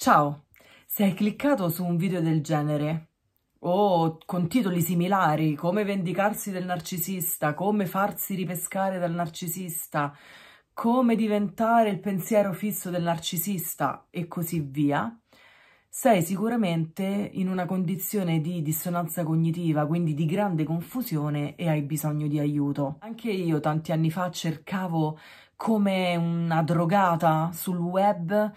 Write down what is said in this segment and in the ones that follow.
Ciao, se hai cliccato su un video del genere o con titoli similari come vendicarsi del narcisista, come farsi ripescare dal narcisista, come diventare il pensiero fisso del narcisista e così via, sei sicuramente in una condizione di dissonanza cognitiva, quindi di grande confusione e hai bisogno di aiuto. Anche io tanti anni fa cercavo come una drogata sul web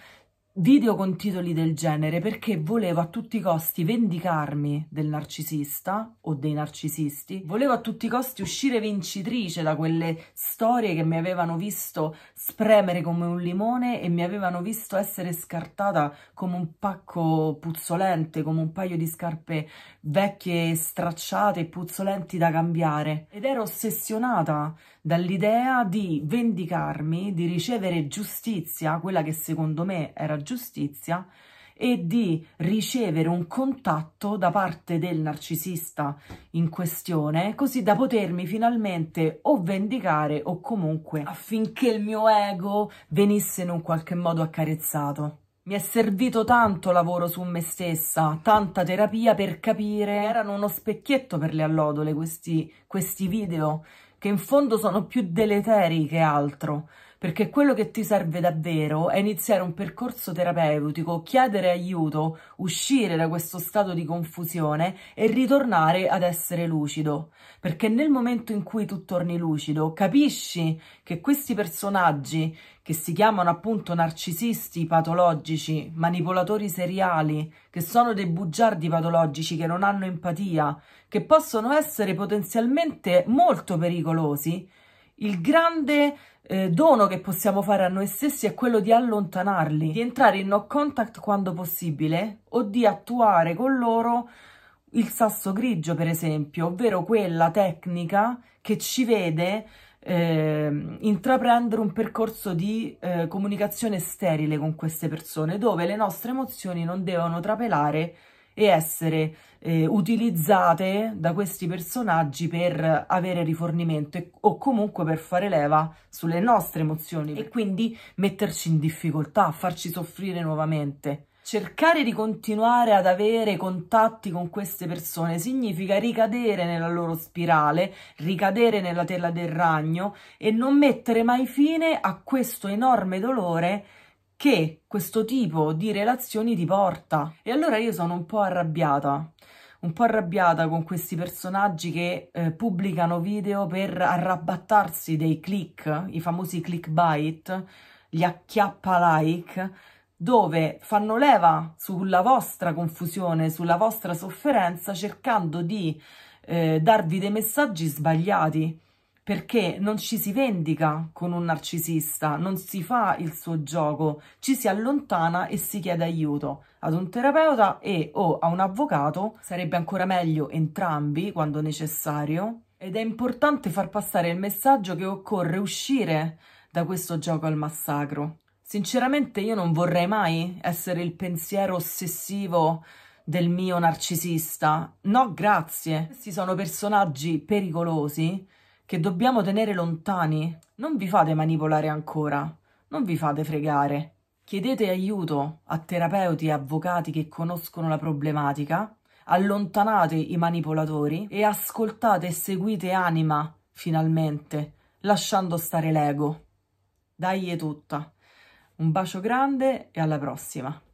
video con titoli del genere perché volevo a tutti i costi vendicarmi del narcisista o dei narcisisti, volevo a tutti i costi uscire vincitrice da quelle storie che mi avevano visto spremere come un limone e mi avevano visto essere scartata come un pacco puzzolente, come un paio di scarpe vecchie, stracciate e puzzolenti da cambiare ed ero ossessionata dall'idea di vendicarmi, di ricevere giustizia, quella che secondo me era giustizia e di ricevere un contatto da parte del narcisista in questione, così da potermi finalmente o vendicare o comunque affinché il mio ego venisse in un qualche modo accarezzato. Mi è servito tanto lavoro su me stessa, tanta terapia per capire. Erano uno specchietto per le allodole questi, questi video, che in fondo sono più deleteri che altro perché quello che ti serve davvero è iniziare un percorso terapeutico, chiedere aiuto, uscire da questo stato di confusione e ritornare ad essere lucido, perché nel momento in cui tu torni lucido capisci che questi personaggi che si chiamano appunto narcisisti patologici, manipolatori seriali, che sono dei bugiardi patologici che non hanno empatia, che possono essere potenzialmente molto pericolosi, il grande eh, dono che possiamo fare a noi stessi è quello di allontanarli, di entrare in no contact quando possibile o di attuare con loro il sasso grigio, per esempio, ovvero quella tecnica che ci vede eh, intraprendere un percorso di eh, comunicazione sterile con queste persone, dove le nostre emozioni non devono trapelare e essere eh, utilizzate da questi personaggi per avere rifornimento e, o comunque per fare leva sulle nostre emozioni e quindi metterci in difficoltà, farci soffrire nuovamente. Cercare di continuare ad avere contatti con queste persone significa ricadere nella loro spirale, ricadere nella tela del ragno e non mettere mai fine a questo enorme dolore che questo tipo di relazioni ti porta. E allora io sono un po' arrabbiata, un po' arrabbiata con questi personaggi che eh, pubblicano video per arrabbattarsi dei click, i famosi clickbait, gli acchiappa like, dove fanno leva sulla vostra confusione, sulla vostra sofferenza, cercando di eh, darvi dei messaggi sbagliati perché non ci si vendica con un narcisista, non si fa il suo gioco, ci si allontana e si chiede aiuto ad un terapeuta e o a un avvocato, sarebbe ancora meglio entrambi quando necessario. Ed è importante far passare il messaggio che occorre uscire da questo gioco al massacro. Sinceramente io non vorrei mai essere il pensiero ossessivo del mio narcisista. No, grazie. Questi sono personaggi pericolosi che dobbiamo tenere lontani. Non vi fate manipolare ancora, non vi fate fregare. Chiedete aiuto a terapeuti e avvocati che conoscono la problematica, allontanate i manipolatori e ascoltate e seguite anima, finalmente, lasciando stare l'ego. Dai è tutta. Un bacio grande e alla prossima.